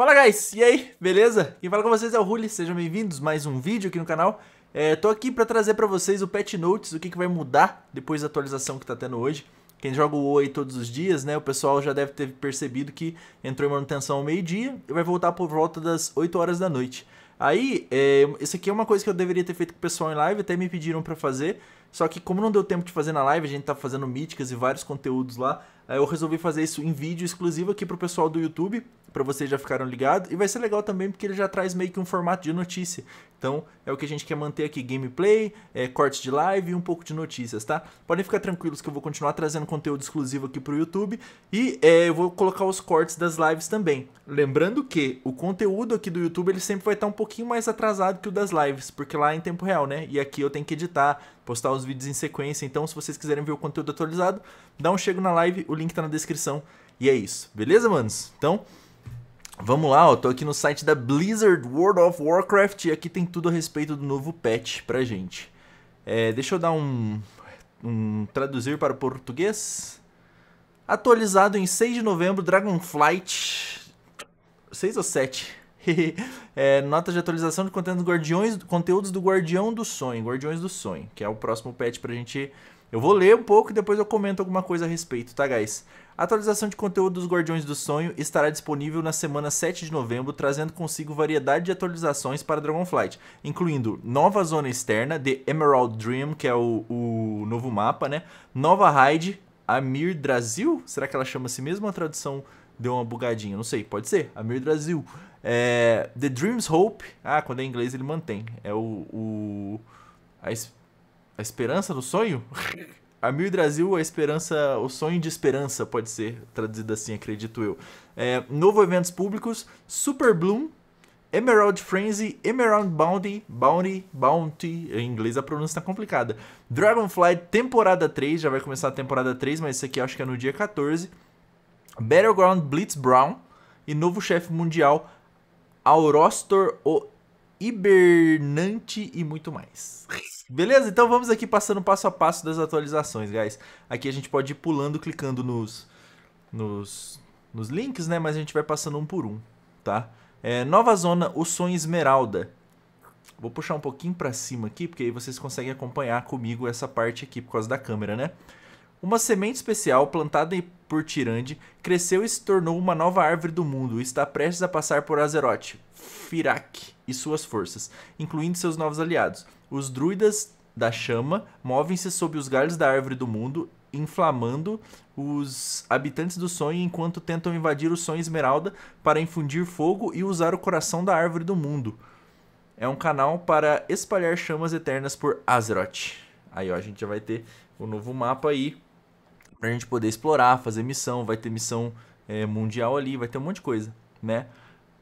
Fala guys, e aí, beleza? Quem fala com vocês é o Ruli, sejam bem-vindos mais um vídeo aqui no canal. É, tô aqui para trazer para vocês o Patch Notes, o que, que vai mudar depois da atualização que tá tendo hoje. Quem joga o Oi todos os dias, né, o pessoal já deve ter percebido que entrou em manutenção ao meio-dia e vai voltar por volta das 8 horas da noite. Aí, é, isso aqui é uma coisa que eu deveria ter feito com o pessoal em live, até me pediram para fazer, só que como não deu tempo de fazer na live, a gente tá fazendo míticas e vários conteúdos lá, eu resolvi fazer isso em vídeo exclusivo aqui pro pessoal do YouTube, para vocês já ficaram ligados. E vai ser legal também porque ele já traz meio que um formato de notícia. Então é o que a gente quer manter aqui: gameplay, é, cortes de live e um pouco de notícias, tá? Podem ficar tranquilos que eu vou continuar trazendo conteúdo exclusivo aqui pro YouTube e é, eu vou colocar os cortes das lives também. Lembrando que o conteúdo aqui do YouTube ele sempre vai estar tá um pouquinho mais atrasado que o das lives, porque lá é em tempo real, né? E aqui eu tenho que editar postar os vídeos em sequência. Então, se vocês quiserem ver o conteúdo atualizado, dá um chego na live, o link tá na descrição. E é isso, beleza, manos? Então, vamos lá, ó, tô aqui no site da Blizzard World of Warcraft e aqui tem tudo a respeito do novo patch pra gente. É, deixa eu dar um, um traduzir para o português. Atualizado em 6 de novembro, Dragonflight 6 ou 7? é, nota de atualização de conteúdos, guardiões, conteúdos do Guardião do Sonho, Guardiões do Sonho, que é o próximo patch pra gente. Eu vou ler um pouco e depois eu comento alguma coisa a respeito, tá, guys? atualização de conteúdo dos Guardiões do Sonho estará disponível na semana 7 de novembro, trazendo consigo variedade de atualizações para Dragonflight, incluindo nova zona externa, The Emerald Dream, que é o, o novo mapa, né? Nova raid, Amir Brasil? Será que ela chama assim mesmo? A tradução deu uma bugadinha, não sei, pode ser, Amir Brasil. É, The Dreams Hope. Ah, quando é em inglês ele mantém. É o. o a, es, a esperança do sonho? A Mil Brasil, a esperança, o sonho de esperança pode ser traduzido assim, acredito eu. É, novo eventos públicos, Super Bloom, Emerald Frenzy, Emerald Bounty, Bounty, Bounty, em inglês a pronúncia tá complicada. Dragonfly temporada 3, já vai começar a temporada 3, mas isso aqui acho que é no dia 14. Battleground Blitz Brown e novo chefe mundial Aurostor, o hibernante e muito mais. Beleza? Então vamos aqui passando passo a passo das atualizações, guys. Aqui a gente pode ir pulando, clicando nos, nos, nos links, né? Mas a gente vai passando um por um, tá? É, nova zona, o sonho esmeralda. Vou puxar um pouquinho para cima aqui, porque aí vocês conseguem acompanhar comigo essa parte aqui por causa da câmera, né? Uma semente especial plantada por Tirande cresceu e se tornou uma nova árvore do mundo e está prestes a passar por Azeroth, Firak e suas forças, incluindo seus novos aliados. Os druidas da chama movem-se sob os galhos da árvore do mundo, inflamando os habitantes do sonho enquanto tentam invadir o sonho esmeralda para infundir fogo e usar o coração da árvore do mundo. É um canal para espalhar chamas eternas por Azeroth. Aí ó, a gente já vai ter o um novo mapa aí pra gente poder explorar, fazer missão, vai ter missão é, mundial ali, vai ter um monte de coisa, né?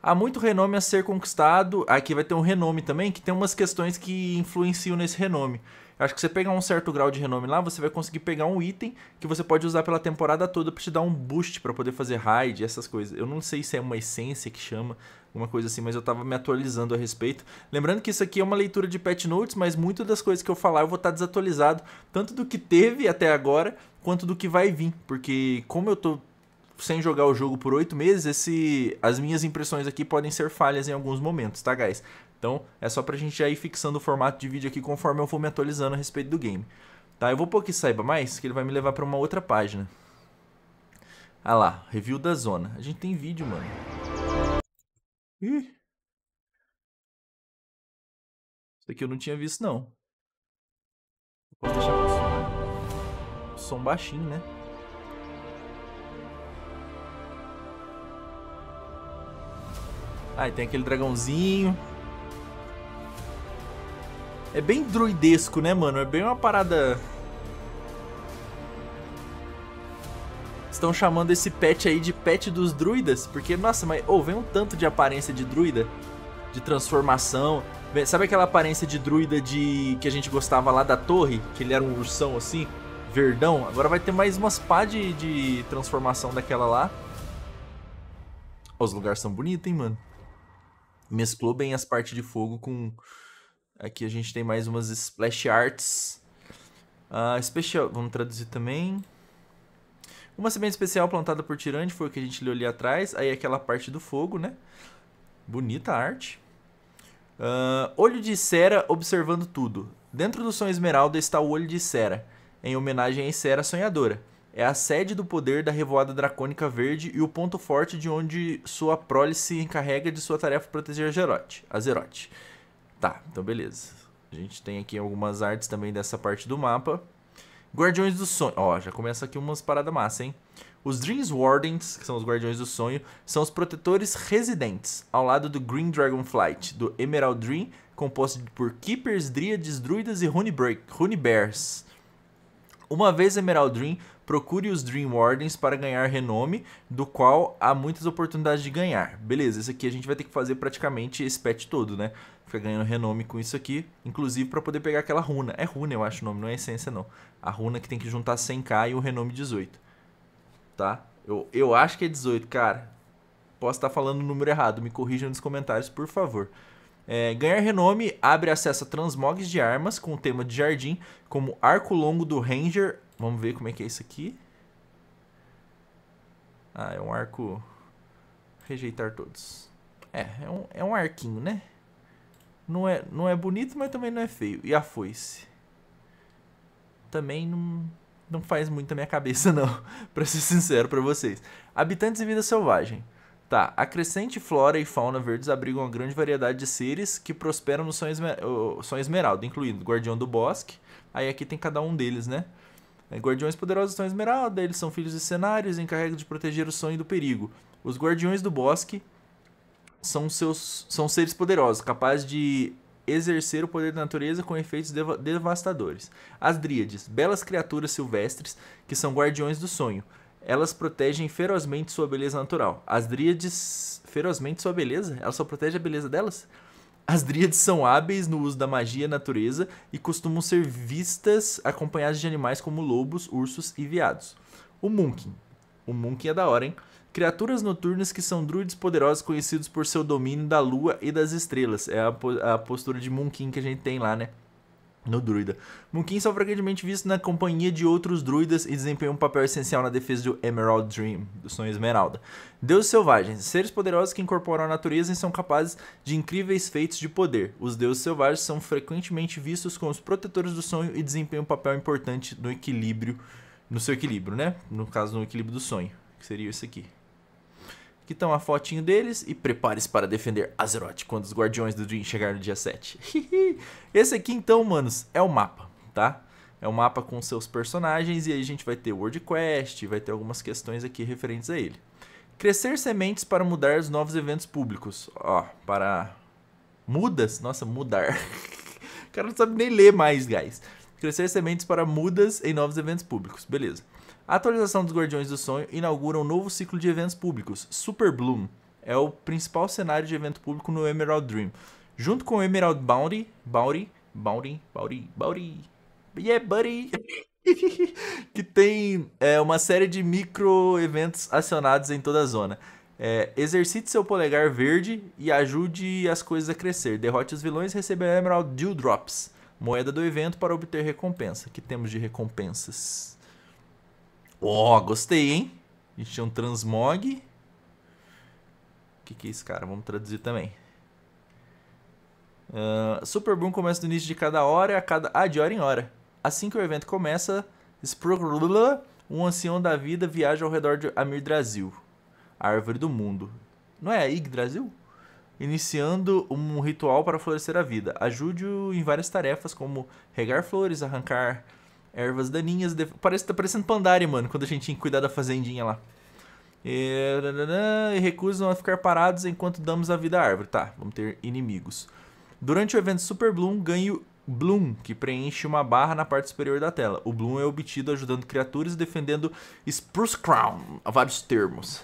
Há muito renome a ser conquistado, aqui vai ter um renome também, que tem umas questões que influenciam nesse renome. Eu acho que você pegar um certo grau de renome lá, você vai conseguir pegar um item que você pode usar pela temporada toda para te dar um boost para poder fazer raid, essas coisas. Eu não sei se é uma essência que chama, alguma coisa assim, mas eu tava me atualizando a respeito. Lembrando que isso aqui é uma leitura de patch notes, mas muitas das coisas que eu falar eu vou estar tá desatualizado, tanto do que teve até agora, quanto do que vai vir, porque como eu tô sem jogar o jogo por oito meses, esse, as minhas impressões aqui podem ser falhas em alguns momentos, tá, guys? Então é só pra gente já ir fixando o formato de vídeo aqui conforme eu vou me atualizando a respeito do game. Tá, eu vou pôr que saiba mais, que ele vai me levar pra uma outra página. Ah lá, review da zona. A gente tem vídeo, mano. Ih. Isso aqui eu não tinha visto, não. Posso deixar som baixinho, né? Aí tem aquele dragãozinho. É bem druidesco, né, mano? É bem uma parada... Estão chamando esse pet aí de pet dos druidas, porque, nossa, mas oh, vem um tanto de aparência de druida, de transformação. Sabe aquela aparência de druida de que a gente gostava lá da torre? Que ele era um ursão assim? verdão. Agora vai ter mais umas pá de, de transformação daquela lá. Os lugares são bonitos, hein, mano? Mesclou bem as partes de fogo com... Aqui a gente tem mais umas splash arts. Uh, ah, especial... Vamos traduzir também. Uma semente especial plantada por Tirante foi o que a gente leu ali atrás. Aí aquela parte do fogo, né? Bonita a arte. Uh, olho de Cera observando tudo. Dentro do Som Esmeralda está o Olho de Cera em homenagem a era Sonhadora. É a sede do poder da Revoada Dracônica Verde e o ponto forte de onde sua prole se encarrega de sua tarefa proteger Zerote, a Zerote. Tá, então beleza. A gente tem aqui algumas artes também dessa parte do mapa. Guardiões do Sonho. Ó, já começa aqui umas paradas massa, hein? Os Dreams Wardens, que são os Guardiões do Sonho, são os protetores residentes, ao lado do Green Dragonflight, do Emerald Dream, composto por Keepers, Dríades, Druidas e Bears uma vez Emerald Dream, procure os Dream Wardens para ganhar renome, do qual há muitas oportunidades de ganhar. Beleza, isso aqui a gente vai ter que fazer praticamente esse patch todo, né? Ficar ganhando renome com isso aqui, inclusive para poder pegar aquela runa. É runa, eu acho o nome, não é essência não. A runa que tem que juntar 100k e o renome 18. Tá? Eu, eu acho que é 18, cara. Posso estar falando o número errado, me corrijam nos comentários, por favor. É, ganhar renome abre acesso a transmogs de armas com o tema de jardim, como arco longo do Ranger. Vamos ver como é que é isso aqui. Ah, é um arco... Rejeitar todos. É, é um, é um arquinho, né? Não é, não é bonito, mas também não é feio. E a foice? Também não, não faz muito a minha cabeça, não. pra ser sincero pra vocês. Habitantes e vida selvagem. Tá, a crescente flora e fauna verdes abrigam uma grande variedade de seres que prosperam no sonho, Esmer... Esmeralda, incluindo Guardião do Bosque. Aí aqui tem cada um deles, né? É, guardiões poderosos do São Esmeralda, eles são filhos de cenários e encarregam de proteger o sonho do perigo. Os Guardiões do Bosque são, seus... são seres poderosos, capazes de exercer o poder da natureza com efeitos dev... devastadores. As Dríades, belas criaturas silvestres que são guardiões do sonho elas protegem ferozmente sua beleza natural. As dríades ferozmente sua beleza? Elas só protegem a beleza delas? As dríades são hábeis no uso da magia e natureza e costumam ser vistas acompanhadas de animais como lobos, ursos e veados. O Munkin. O Munkin é da hora, hein? Criaturas noturnas que são druides poderosos conhecidos por seu domínio da lua e das estrelas. É a, a postura de Munkin que a gente tem lá, né? no druida. Munkin são frequentemente vistos na companhia de outros druidas e desempenham um papel essencial na defesa do Emerald Dream, do sonho esmeralda. Deuses selvagens, seres poderosos que incorporam a natureza e são capazes de incríveis feitos de poder. Os deuses selvagens são frequentemente vistos como os protetores do sonho e desempenham um papel importante no equilíbrio, no seu equilíbrio, né? No caso, no equilíbrio do sonho, que seria isso aqui que estão a fotinho deles e prepare-se para defender Azeroth quando os Guardiões do Dream chegar no dia 7. Esse aqui então, manos, é o mapa, tá? É o mapa com seus personagens e aí a gente vai ter World Quest, vai ter algumas questões aqui referentes a ele. Crescer sementes para mudar os novos eventos públicos. Ó, para... Mudas? Nossa, mudar. o cara não sabe nem ler mais, guys. Crescer sementes para mudas em novos eventos públicos. Beleza. A atualização dos Guardiões do Sonho inaugura um novo ciclo de eventos públicos, Super Bloom. É o principal cenário de evento público no Emerald Dream. Junto com Emerald Bounty, Bounty, Bounty, Bounty, Bounty, yeah buddy, que tem é, uma série de micro eventos acionados em toda a zona. É, exercite seu polegar verde e ajude as coisas a crescer. Derrote os vilões e receba Emerald Dewdrops, moeda do evento para obter recompensa. Que temos de recompensas? Ó, oh, gostei, hein? A gente tinha um transmog. O que, que é isso, cara? Vamos traduzir também. Uh, Super Boom começa no início de cada hora, a cada... ah, de hora em hora. Assim que o evento começa, Sprogrula, um ancião da vida, viaja ao redor de Amirdrasil, a árvore do mundo. Não é a Yggdrasil? Iniciando um ritual para florescer a vida. Ajude-o em várias tarefas, como regar flores, arrancar ervas daninhas. De... Parece que tá parecendo Pandari, mano, quando a gente tinha que cuidar da fazendinha lá. E, e recusam a ficar parados enquanto damos a vida à árvore. Tá, vamos ter inimigos. Durante o evento Super Bloom, ganho Bloom, que preenche uma barra na parte superior da tela. O Bloom é obtido ajudando criaturas e defendendo Spruce Crown, a vários termos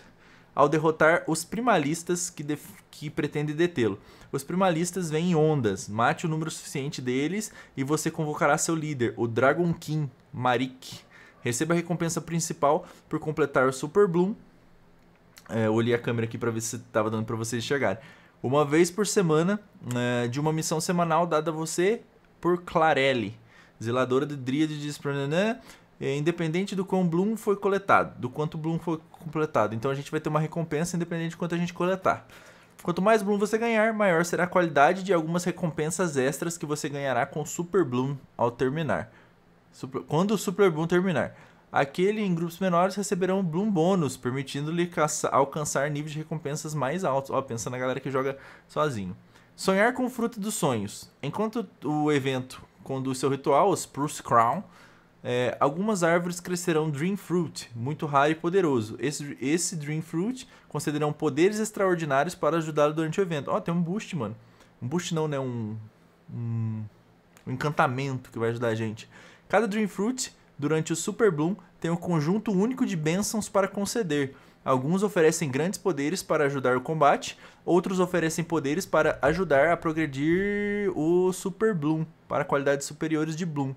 ao derrotar os primalistas que, def... que pretendem detê-lo. Os primalistas vêm em ondas, mate o número suficiente deles e você convocará seu líder, o Dragon King Marik. Receba a recompensa principal por completar o Super Bloom. É, eu olhei a câmera aqui para ver se estava dando para vocês chegar. Uma vez por semana, é, de uma missão semanal dada a você por Clarelli, zeladora de Dríade de Sprananã, né, né, né, é, independente do quão Bloom foi coletado, do quanto Bloom foi completado. Então a gente vai ter uma recompensa independente de quanto a gente coletar. Quanto mais Bloom você ganhar, maior será a qualidade de algumas recompensas extras que você ganhará com Super Bloom ao terminar. Super... Quando o Super Bloom terminar. Aquele em grupos menores receberão um Bloom bônus, permitindo-lhe alcançar níveis de recompensas mais altos. Ó, pensa na galera que joga sozinho. Sonhar com o fruto dos sonhos. Enquanto o evento conduz seu ritual, os Spruce Crown, é, algumas árvores crescerão Dream Fruit, muito raro e poderoso. Esse, esse Dream Fruit concederão poderes extraordinários para ajudá-lo durante o evento. Ó, oh, tem um boost, mano. Um boost não, né? Um, um, um encantamento que vai ajudar a gente. Cada Dream Fruit, durante o Super Bloom, tem um conjunto único de bênçãos para conceder. Alguns oferecem grandes poderes para ajudar o combate, outros oferecem poderes para ajudar a progredir o Super Bloom, para qualidades superiores de Bloom.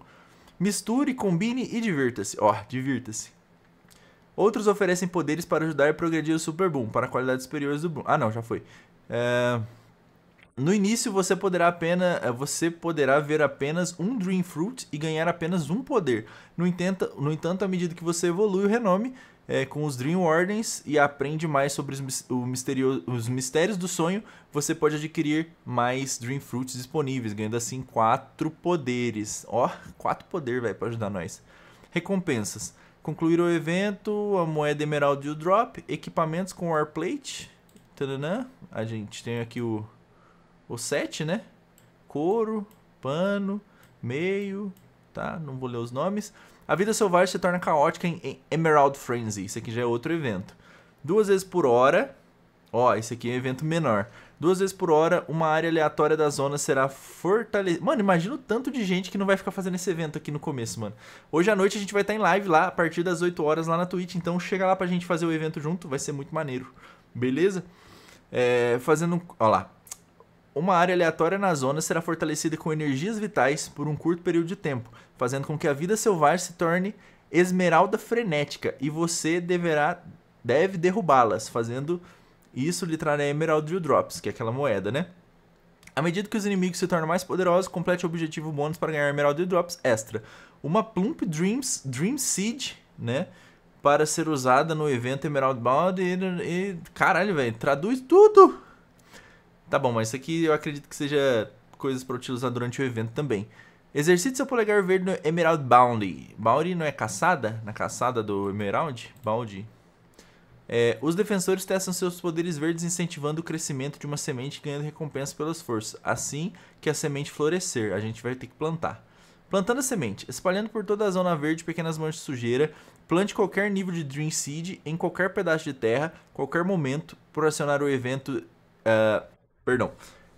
Misture, combine e divirta-se. Ó, oh, divirta-se. Outros oferecem poderes para ajudar a progredir o Super Boom, para qualidades superiores do Boom. Ah, não, já foi. É... No início, você poderá, apenas, é, você poderá ver apenas um Dream Fruit e ganhar apenas um poder. No entanto, no entanto, à medida que você evolui o renome, é, com os Dream Wardens e aprende mais sobre os, misterio, os mistérios do sonho, você pode adquirir mais Dream Fruits disponíveis, ganhando assim quatro poderes. Ó, oh, quatro poder, velho, para ajudar nós. Recompensas. Concluir o evento, a moeda Emerald e o Drop, equipamentos com Warplate. Tadana. A gente tem aqui o, o set, né? Couro, pano, meio, tá? Não vou ler os nomes. A vida selvagem se torna caótica em Emerald Frenzy. Isso aqui já é outro evento. Duas vezes por hora. Ó, esse aqui é um evento menor. Duas vezes por hora, uma área aleatória da zona será fortalecida. Mano, imagina o tanto de gente que não vai ficar fazendo esse evento aqui no começo, mano. Hoje à noite a gente vai estar em live lá, a partir das 8 horas lá na Twitch. Então chega lá pra gente fazer o evento junto, vai ser muito maneiro. Beleza? É, fazendo. Ó lá. Uma área aleatória na zona será fortalecida com energias vitais por um curto período de tempo, fazendo com que a vida selvagem se torne esmeralda frenética e você deverá deve derrubá-las, fazendo isso lhe trará Emerald Drill Drops, que é aquela moeda, né? À medida que os inimigos se tornam mais poderosos, complete o objetivo bônus para ganhar Emerald Drill Drops extra. Uma Plump Dreams, Dream Seed, né? Para ser usada no evento Emerald Bound e... e caralho, velho, traduz tudo! Tá bom, mas isso aqui eu acredito que seja coisas para utilizar durante o evento também. Exercite seu polegar verde no Emerald Bounty. Bounty não é caçada? Na caçada do Emerald? Bounty? É, os defensores testam seus poderes verdes incentivando o crescimento de uma semente ganhando recompensa pelo esforço. Assim que a semente florescer, a gente vai ter que plantar. Plantando a semente, espalhando por toda a zona verde pequenas mãos de sujeira, plante qualquer nível de Dream Seed em qualquer pedaço de terra, qualquer momento, por acionar o evento uh, perdão,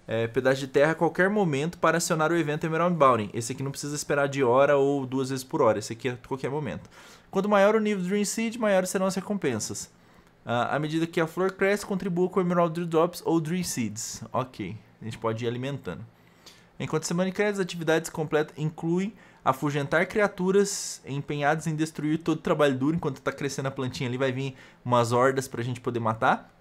é, pedaço de terra a qualquer momento para acionar o evento Emerald Bounding. Esse aqui não precisa esperar de hora ou duas vezes por hora, esse aqui é a qualquer momento. Quanto maior o nível do Dream Seed, maiores serão as recompensas. Ah, à medida que a flor cresce, contribua com Emerald drops ou Dream Seeds. Ok, a gente pode ir alimentando. Enquanto semana cresce, as atividades completas incluem afugentar criaturas empenhadas em destruir todo o trabalho duro. Enquanto está crescendo a plantinha ali, vai vir umas hordas para a gente poder matar.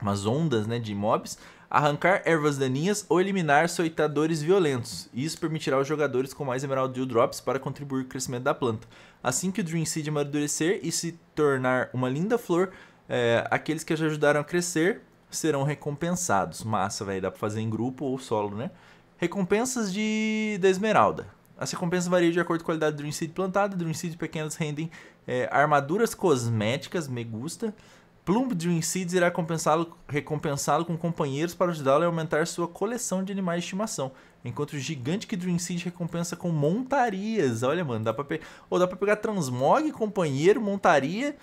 Umas ondas né, de mobs arrancar ervas daninhas ou eliminar soitadores violentos. Isso permitirá aos jogadores com mais Emerald Dew Drops para contribuir com o crescimento da planta. Assim que o Dream Seed amadurecer e se tornar uma linda flor, é, aqueles que já ajudaram a crescer serão recompensados. Massa, velho, dá pra fazer em grupo ou solo, né? Recompensas de da Esmeralda. As recompensas variam de acordo com a qualidade do Dream Seed plantada. Dream Seed pequenas rendem é, armaduras cosméticas, me gusta. Plumb de um Seeds irá recompensá-lo recompensá com companheiros para ajudá-lo a aumentar sua coleção de animais de estimação. Enquanto o gigante que Dream recompensa com montarias. Olha, mano, dá pra, pe... oh, dá pra pegar transmog, companheiro, montaria.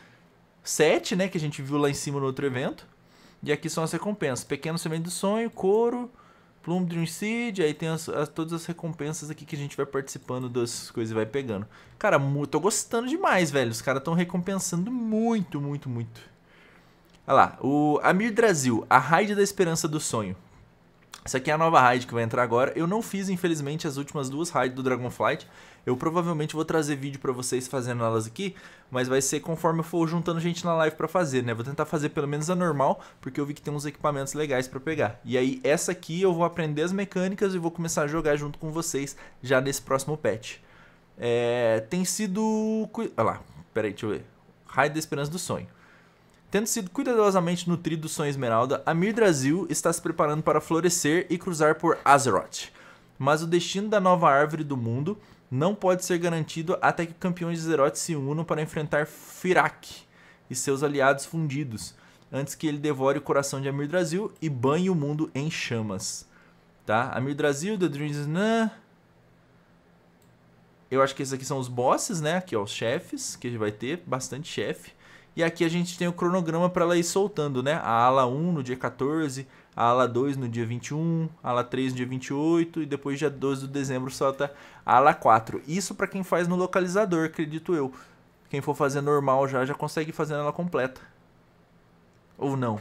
sete, né? Que a gente viu lá em cima no outro evento. E aqui são as recompensas. Pequeno Semente do Sonho, Couro, Plum Dream Seed. Aí tem as, as, todas as recompensas aqui que a gente vai participando das coisas e vai pegando. Cara, tô gostando demais, velho. Os caras estão recompensando muito, muito, muito. Olha lá, o Amir Brasil, a raid da esperança do sonho. Essa aqui é a nova raid que vai entrar agora. Eu não fiz, infelizmente, as últimas duas raids do Dragonflight. Eu provavelmente vou trazer vídeo para vocês fazendo elas aqui, mas vai ser conforme eu for juntando gente na live para fazer, né? Vou tentar fazer pelo menos a normal, porque eu vi que tem uns equipamentos legais para pegar. E aí essa aqui eu vou aprender as mecânicas e vou começar a jogar junto com vocês já nesse próximo patch. É, tem sido... Olha lá, peraí, deixa eu ver. Raid da Esperança do Sonho. Tendo sido cuidadosamente nutrido do sonho esmeralda, Amirdrasil está se preparando para florescer e cruzar por Azeroth. Mas o destino da nova árvore do mundo não pode ser garantido até que campeões de Azeroth se unam para enfrentar Firak e seus aliados fundidos, antes que ele devore o coração de Amirdrasil e banhe o mundo em chamas. Tá? Amirdrasil, The Dreams... Nah. Eu acho que esses aqui são os bosses, né? Aqui, ó, os chefes, que a gente vai ter bastante chefe. E aqui a gente tem o cronograma para ela ir soltando, né? A ala 1 no dia 14, a ala 2 no dia 21, a ala 3 no dia 28 e depois dia 12 de dezembro solta a ala 4. Isso para quem faz no localizador, acredito eu. Quem for fazer normal já, já consegue fazer ela completa. Ou não.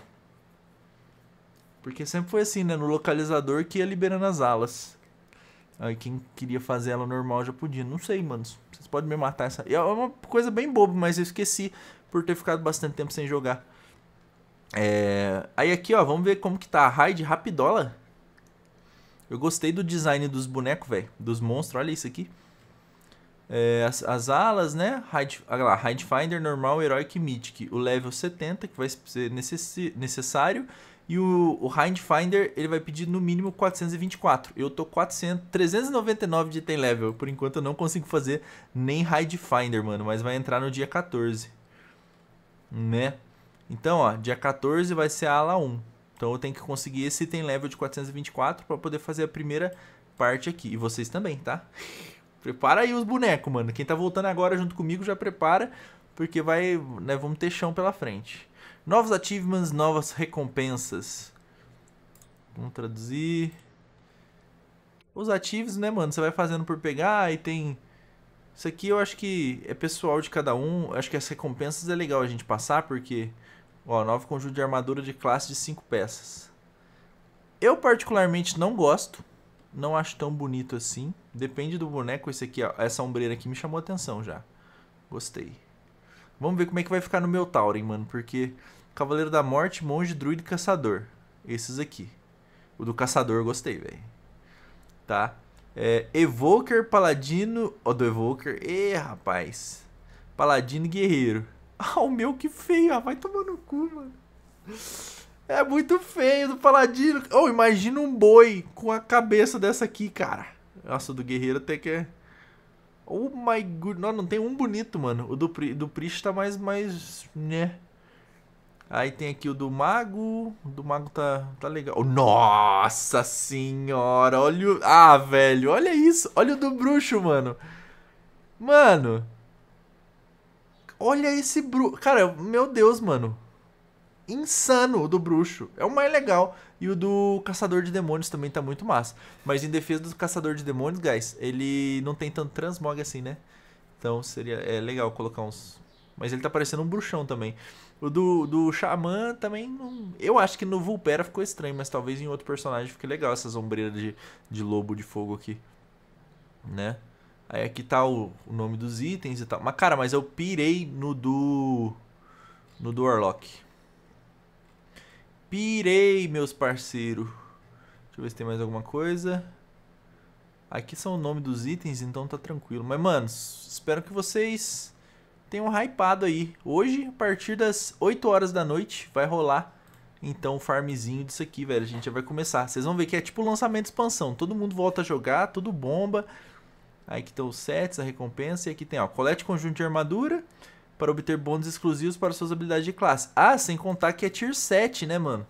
Porque sempre foi assim, né? No localizador que ia liberando as alas. Aí quem queria fazer ela normal já podia. Não sei, mano. Vocês podem me matar essa. É uma coisa bem boba, mas eu esqueci por ter ficado bastante tempo sem jogar. É... Aí aqui, ó, vamos ver como que tá a raid rapidola. Eu gostei do design dos bonecos, velho, dos monstros, olha isso aqui. É, as, as, alas, né? Hide, olha lá, Hide Finder, normal, Heroic e Mythic. O level 70, que vai ser necess, necessário. E o, o Hide Finder, ele vai pedir no mínimo 424. Eu tô 400, 399 de item level. Por enquanto eu não consigo fazer nem Hide Finder, mano. Mas vai entrar no dia 14 né? Então, ó, dia 14 vai ser a ala 1. Então eu tenho que conseguir esse item level de 424 para poder fazer a primeira parte aqui. E vocês também, tá? Prepara aí os bonecos, mano. Quem tá voltando agora junto comigo já prepara, porque vai, né, vamos ter chão pela frente. Novos achievements, novas recompensas. Vamos traduzir. Os ativos, né, mano? Você vai fazendo por pegar e tem isso aqui eu acho que é pessoal de cada um. Eu acho que as recompensas é legal a gente passar, porque. Ó, novo conjunto de armadura de classe de 5 peças. Eu particularmente não gosto. Não acho tão bonito assim. Depende do boneco. Esse aqui, ó, essa ombreira aqui me chamou atenção já. Gostei. Vamos ver como é que vai ficar no meu Tauren, mano. Porque Cavaleiro da Morte, Monge, Druid e Caçador. Esses aqui. O do Caçador eu gostei, velho. Tá? É, Evoker, Paladino. Ó, oh, do Evoker. Ê, rapaz. Paladino Guerreiro. Ah, o meu que feio. Ah, vai tomar no cu, mano. É muito feio do Paladino. Oh, imagina um boi com a cabeça dessa aqui, cara. Nossa, o do Guerreiro até que é. Oh my god. Não, não tem um bonito, mano. O do, Pri... do Priest tá mais. mais. né. Aí tem aqui o do mago. O do mago tá, tá legal. nossa senhora! Olha o. Ah, velho, olha isso! Olha o do bruxo, mano! Mano! Olha esse bruxo. Cara, meu Deus, mano. Insano o do bruxo. É o mais legal. E o do caçador de demônios também tá muito massa. Mas em defesa do caçador de demônios, guys, ele não tem tanto transmog assim, né? Então seria é legal colocar uns. Mas ele tá parecendo um bruxão também. O do, do Xamã também não. Eu acho que no Vulpera ficou estranho, mas talvez em outro personagem fique legal essas ombreiras de, de lobo de fogo aqui. Né? Aí aqui tá o, o nome dos itens e tal. Mas cara, mas eu pirei no do. No do Warlock. Pirei, meus parceiros. Deixa eu ver se tem mais alguma coisa. Aqui são o nome dos itens, então tá tranquilo. Mas, mano, espero que vocês tem um hypado aí. Hoje, a partir das 8 horas da noite, vai rolar então o farmzinho disso aqui, velho. A gente já vai começar. Vocês vão ver que é tipo lançamento de expansão. Todo mundo volta a jogar, tudo bomba. Aí que estão tá os sets, a recompensa. E aqui tem, ó, colete conjunto de armadura para obter bônus exclusivos para suas habilidades de classe. Ah, sem contar que é tier 7, né, mano?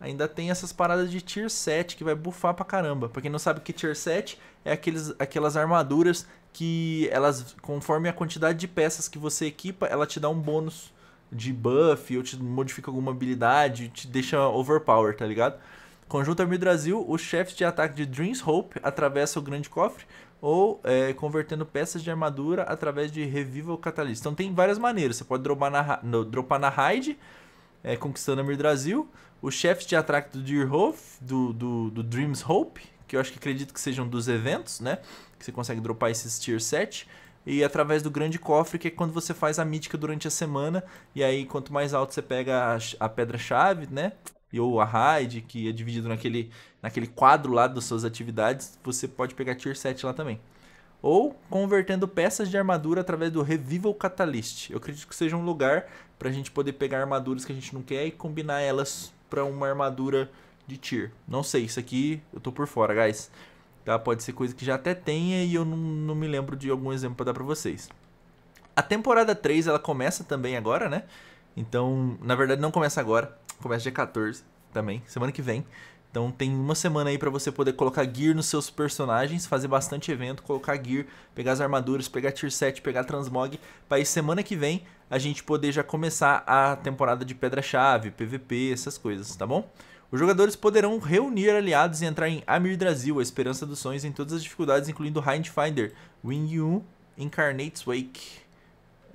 ainda tem essas paradas de tier 7 que vai bufar pra caramba. Pra quem não sabe que tier 7 é aqueles, aquelas armaduras que elas, conforme a quantidade de peças que você equipa, ela te dá um bônus de buff, ou te modifica alguma habilidade, te deixa overpower, tá ligado? Conjunto Brasil, O chefe de ataque de Dreams Hope atravessa o grande cofre ou é, convertendo peças de armadura através de Revival Catalyst. Então tem várias maneiras. Você pode dropar na, no, dropar na raid, é, conquistando a Brasil os chefe de atraque do Deer do, do, do, Dreams Hope, que eu acho que acredito que sejam dos eventos, né? Que você consegue dropar esses tier 7. E através do grande cofre, que é quando você faz a mítica durante a semana. E aí, quanto mais alto você pega a, a pedra-chave, né? E, ou a raid, que é dividido naquele, naquele quadro lá das suas atividades, você pode pegar tier 7 lá também. Ou convertendo peças de armadura através do Revival Catalyst. Eu acredito que seja um lugar para a gente poder pegar armaduras que a gente não quer e combinar elas para uma armadura de tier. Não sei, isso aqui eu tô por fora, guys. Tá? Pode ser coisa que já até tenha e eu não, não me lembro de algum exemplo para dar para vocês. A temporada 3 ela começa também agora, né? Então, na verdade não começa agora, começa dia 14 também, semana que vem. Então tem uma semana aí para você poder colocar gear nos seus personagens, fazer bastante evento, colocar gear, pegar as armaduras, pegar tier 7, pegar transmog, para semana que vem a gente poder já começar a temporada de pedra-chave, PVP, essas coisas, tá bom? Os jogadores poderão reunir aliados e entrar em Amirdrasil, a Esperança dos Sonhos, em todas as dificuldades, incluindo Hindfinder, Wing Yun, Incarnate's Wake,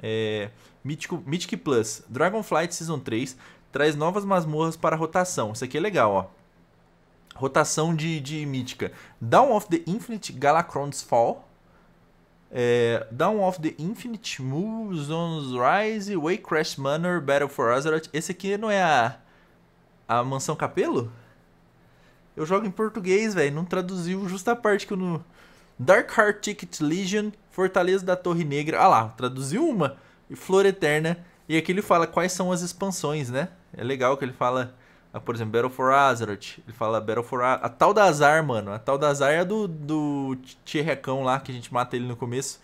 é, Mítico Mythic Plus, Dragonflight Season 3, traz novas masmorras para rotação. Isso aqui é legal, ó. Rotação de, de mítica. Dawn of the Infinite Galacron's Fall, é, Dawn of the Infinite Moves on Rise, Waycrash Manor, Battle for Azeroth. Esse aqui não é a, a Mansão Capelo? Eu jogo em português, velho. Não traduziu justa a parte que eu não. Dark Heart Ticket Legion, Fortaleza da Torre Negra. Ah lá, traduziu uma. E Flor Eterna. E aqui ele fala quais são as expansões, né? É legal que ele fala ah, por exemplo, Battle for Azeroth. Ele fala Battle for A, a tal da Azar, mano. A tal da Azar é a do, do Tierrecão lá, que a gente mata ele no começo.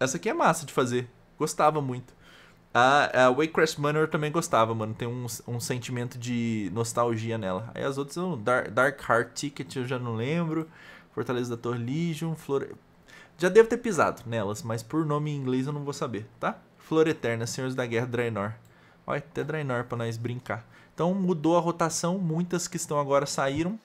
Essa aqui é massa de fazer. Gostava muito. A, a Waycrash Manor também gostava, mano. Tem um, um sentimento de nostalgia nela. Aí as outras são oh, Dark, Dark Heart Ticket, eu já não lembro. Fortaleza da Torre Legion, Flor... Já devo ter pisado nelas, mas por nome em inglês eu não vou saber, tá? Flor Eterna, Senhores da Guerra Draenor. Olha, até Draenor pra nós brincar. Então mudou a rotação, muitas que estão agora saíram.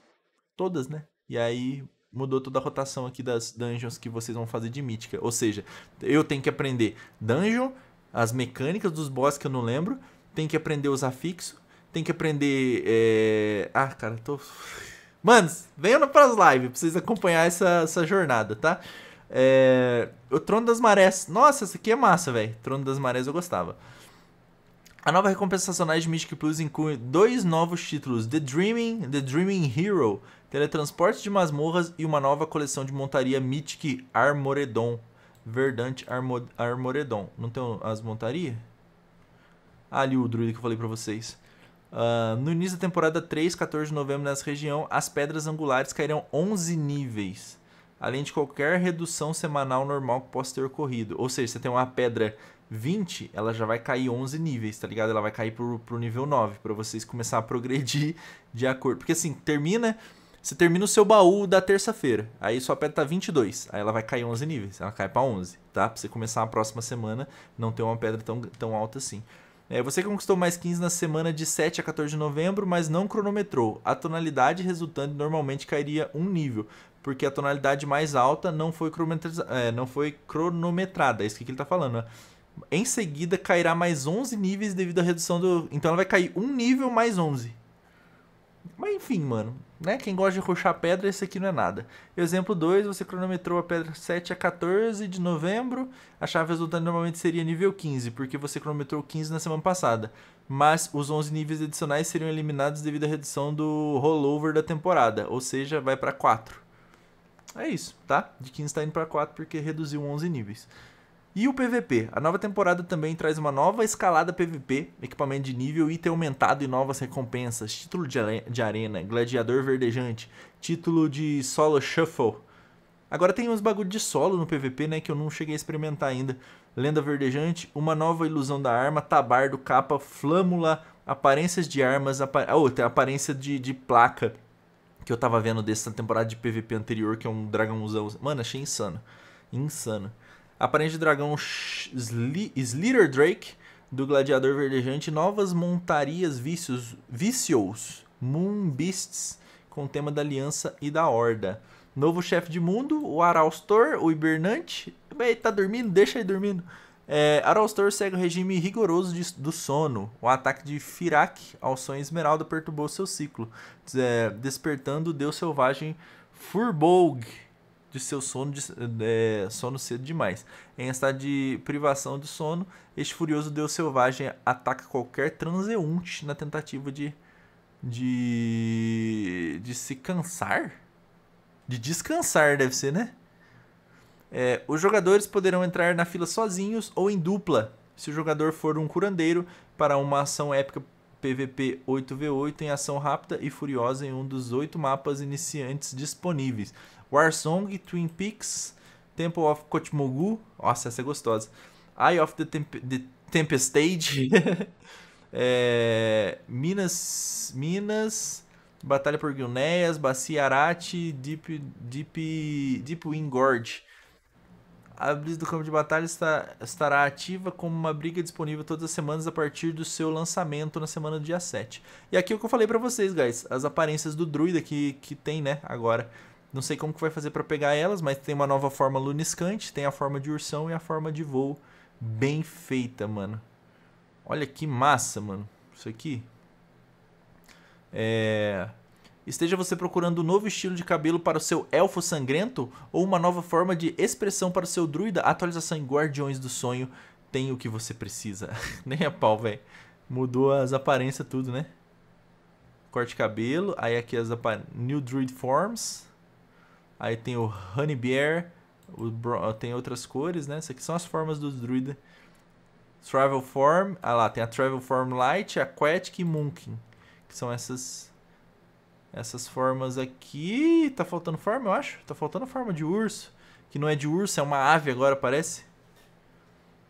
Todas, né? E aí mudou toda a rotação aqui das dungeons que vocês vão fazer de mítica. Ou seja, eu tenho que aprender dungeon, as mecânicas dos boss que eu não lembro, tem que aprender os afixos, tem que aprender. É... Ah, cara, tô. Manos, venham para as lives pra vocês acompanhar essa, essa jornada, tá? É... O Trono das Marés. Nossa, essa aqui é massa, velho. Trono das Marés eu gostava. A nova recompensa sazonais de Mystic Plus inclui dois novos títulos, The Dreaming, The Dreaming Hero, Teletransporte de Masmorras e uma nova coleção de montaria Mythic Armoredon. Verdante Armo Armoredon. Não tem as montarias? Ah, ali o druida que eu falei pra vocês. Uh, no início da temporada 3, 14 de novembro, nessa região, as pedras angulares cairão 11 níveis. Além de qualquer redução semanal normal que possa ter ocorrido. Ou seja, você tem uma pedra 20, ela já vai cair 11 níveis, tá ligado? Ela vai cair pro, pro nível 9, para vocês começar a progredir de acordo. Porque assim, termina, você termina o seu baú da terça-feira, aí sua pedra tá 22, aí ela vai cair 11 níveis, ela cai para 11, tá? Pra você começar a próxima semana, não ter uma pedra tão, tão alta assim. É, você conquistou mais 15 na semana de 7 a 14 de novembro, mas não cronometrou. A tonalidade resultante normalmente cairia um nível, porque a tonalidade mais alta não foi, cronometra é, não foi cronometrada. É isso que ele está falando, né? Em seguida, cairá mais 11 níveis devido à redução do... Então ela vai cair um nível mais 11. Mas enfim, mano. Né? Quem gosta de roxar pedra, esse aqui não é nada. Exemplo 2, você cronometrou a pedra 7 a 14 de novembro. A chave resultante normalmente seria nível 15, porque você cronometrou 15 na semana passada. Mas os 11 níveis adicionais seriam eliminados devido à redução do rollover da temporada, ou seja, vai para 4. É isso, tá? De 15 está indo para 4 porque reduziu 11 níveis. E o PVP. A nova temporada também traz uma nova escalada PVP, equipamento de nível, item aumentado e novas recompensas, título de arena, gladiador verdejante, título de solo shuffle. Agora tem uns bagulho de solo no PVP, né, que eu não cheguei a experimentar ainda. Lenda verdejante, uma nova ilusão da arma, tabardo, capa, flâmula, aparências de armas, apa... oh, ah, tem aparência de, de placa que eu tava vendo dessa temporada de PVP anterior, que é um dragãozão. Mano, achei insano. Insano aparente do dragão Sli Slither Drake, do gladiador verdejante, novas montarias vícios, vicios, Moon Beasts, com o tema da aliança e da horda. Novo chefe de mundo, o Araustor, o hibernante. Ele tá dormindo, deixa ele dormindo. É, Araustor segue o regime rigoroso de, do sono. O ataque de Firak ao sonho esmeralda perturbou seu ciclo, é, despertando o deus selvagem Furbolg de seu sono, de, é, sono cedo demais. Em estado de privação de sono, este furioso deus selvagem ataca qualquer transeunte na tentativa de, de, de se cansar. De descansar, deve ser, né? É, os jogadores poderão entrar na fila sozinhos ou em dupla, se o jogador for um curandeiro, para uma ação épica PVP 8v8 em ação rápida e furiosa em um dos oito mapas iniciantes disponíveis. Warsong, Twin Peaks, Temple of Kotmogu, Nossa, essa é gostosa. Eye of the, Temp the Tempestade. é, Minas. Minas. Batalha por Guilnéas, Bacia Arate, Deep, Deep, Deep Gorge. A Blitz do campo de batalha está, estará ativa como uma briga disponível todas as semanas a partir do seu lançamento na semana do dia 7. E aqui é o que eu falei para vocês, guys, as aparências do druida que, que tem, né, agora. Não sei como que vai fazer para pegar elas, mas tem uma nova forma luniscante, tem a forma de ursão e a forma de voo bem feita, mano. Olha que massa, mano. Isso aqui. É... Esteja você procurando um novo estilo de cabelo para o seu elfo sangrento ou uma nova forma de expressão para o seu druida, atualização em Guardiões do Sonho tem o que você precisa. Nem a pau, velho. Mudou as aparências tudo, né? Corte cabelo, aí aqui as aparências. New Druid Forms, Aí tem o Honey Bear, o tem outras cores, né? Essas aqui são as formas dos druida. Travel Form, ah lá, tem a Travel Form Light, Aquatic e Munkin, que são essas essas formas aqui. Tá faltando forma, eu acho. Tá faltando forma de urso. Que não é de urso, é uma ave agora, parece.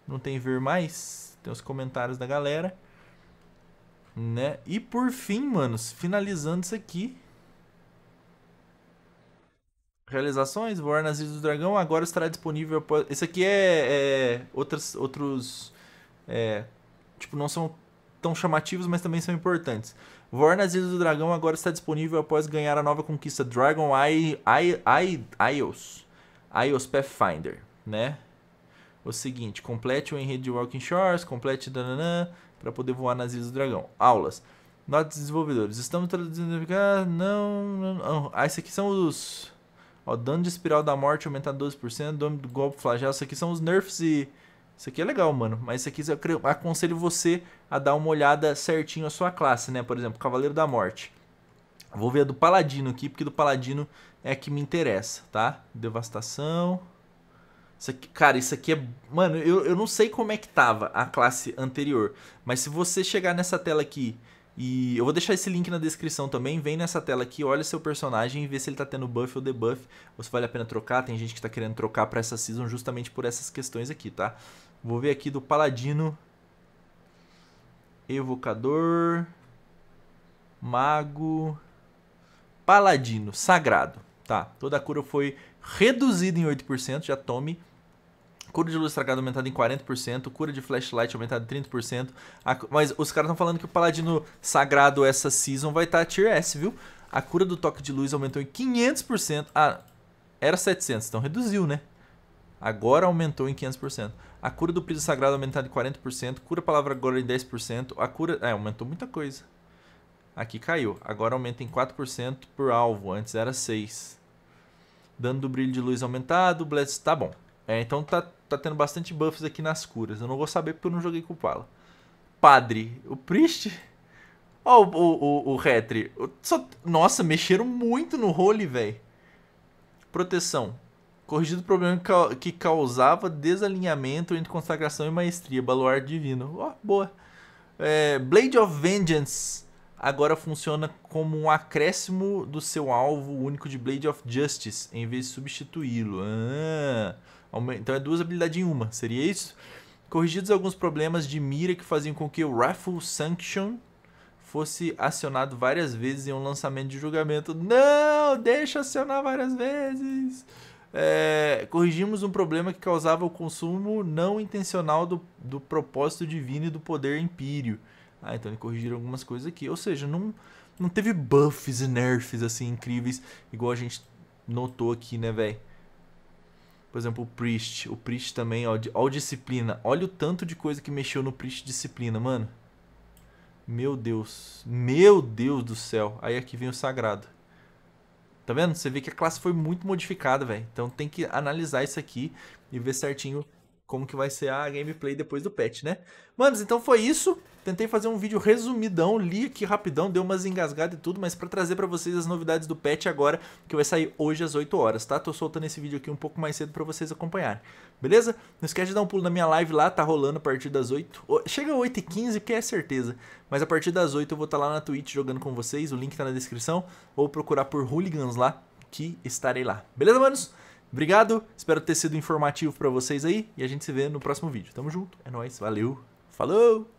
Não tem ver mais. Tem os comentários da galera. Né? E por fim, manos, finalizando isso aqui. Realizações, War nas Ilhas do Dragão, agora estará disponível. Esse aqui é. é outras, outros. É, tipo, não são tão chamativos, mas também são importantes. War nas Ilhas do Dragão agora está disponível após ganhar a nova conquista Dragon I, I, I, Ios. Ios Pathfinder, né? O seguinte, complete o enredo de Walking Shores, complete dananã, para poder voar nas Ilhas do Dragão. Aulas. Notas desenvolvedores. Estamos traduzindo. Ah, não, não, não. Ah, esses aqui são os Ó, dano de espiral da morte aumentar 12%, dano do golpe flagelo. Isso aqui são os nerfs e... Isso aqui é legal, mano. Mas isso aqui eu aconselho você a dar uma olhada certinho a sua classe, né? Por exemplo, Cavaleiro da Morte. Vou ver a do Paladino aqui, porque do Paladino é a que me interessa, tá? Devastação. Isso aqui, cara, isso aqui é... Mano, eu, eu não sei como é que tava a classe anterior. Mas se você chegar nessa tela aqui e eu vou deixar esse link na descrição também. Vem nessa tela aqui, olha seu personagem e vê se ele tá tendo buff ou debuff. Ou se vale a pena trocar. Tem gente que tá querendo trocar pra essa season justamente por essas questões aqui, tá? Vou ver aqui do Paladino. Evocador. Mago. Paladino. Sagrado. Tá, toda a cura foi reduzida em 8%, já tome cura de luz tragada aumentada em 40%, cura de flashlight aumentada em 30%. A, mas os caras estão falando que o paladino sagrado essa season vai estar tá tier S, viu? A cura do toque de luz aumentou em 500%. Ah, era 700, então reduziu, né? Agora aumentou em 500%. A cura do piso sagrado aumentada em 40%, cura palavra agora em 10%, a cura... É, aumentou muita coisa. Aqui caiu. Agora aumenta em 4% por alvo, antes era 6%. Dano do brilho de luz aumentado, bless... Tá bom. É, então tá, tá tendo bastante buffs aqui nas curas. Eu não vou saber porque eu não joguei com o Pala. Padre, o Priest. Ó, oh, o, o, o Retri. Só... Nossa, mexeram muito no role, velho. Proteção. Corrigido o problema que causava desalinhamento entre consagração e maestria. Baluarte divino. Ó, oh, boa. É, Blade of Vengeance agora funciona como um acréscimo do seu alvo único de Blade of Justice, em vez de substituí-lo. Ah. Então é duas habilidades em uma, seria isso? Corrigidos alguns problemas de mira que faziam com que o Raffle Sanction fosse acionado várias vezes em um lançamento de julgamento. Não! Deixa acionar várias vezes! É, corrigimos um problema que causava o consumo não intencional do, do propósito divino e do poder impírio. Ah, então eles corrigiram algumas coisas aqui. Ou seja, não, não teve buffs e nerfs assim incríveis, igual a gente notou aqui, né, velho? Por exemplo, o Priest. O Priest também, ó, o disciplina. Olha o tanto de coisa que mexeu no Priest disciplina, mano. Meu Deus. Meu Deus do céu. Aí aqui vem o sagrado. Tá vendo? Você vê que a classe foi muito modificada, velho. Então tem que analisar isso aqui e ver certinho como que vai ser a gameplay depois do patch, né? Manos, então foi isso. Tentei fazer um vídeo resumidão, li aqui rapidão, deu umas engasgadas e tudo, mas para trazer para vocês as novidades do patch agora, que vai sair hoje às 8 horas, tá? Tô soltando esse vídeo aqui um pouco mais cedo para vocês acompanharem, beleza? Não esquece de dar um pulo na minha live lá, tá rolando a partir das 8... Chega 8h15, que é certeza, mas a partir das 8 eu vou estar tá lá na Twitch jogando com vocês, o link tá na descrição, ou procurar por Hooligans lá, que estarei lá. Beleza, manos? Obrigado, espero ter sido informativo para vocês aí e a gente se vê no próximo vídeo. Tamo junto, é nóis, valeu, falou!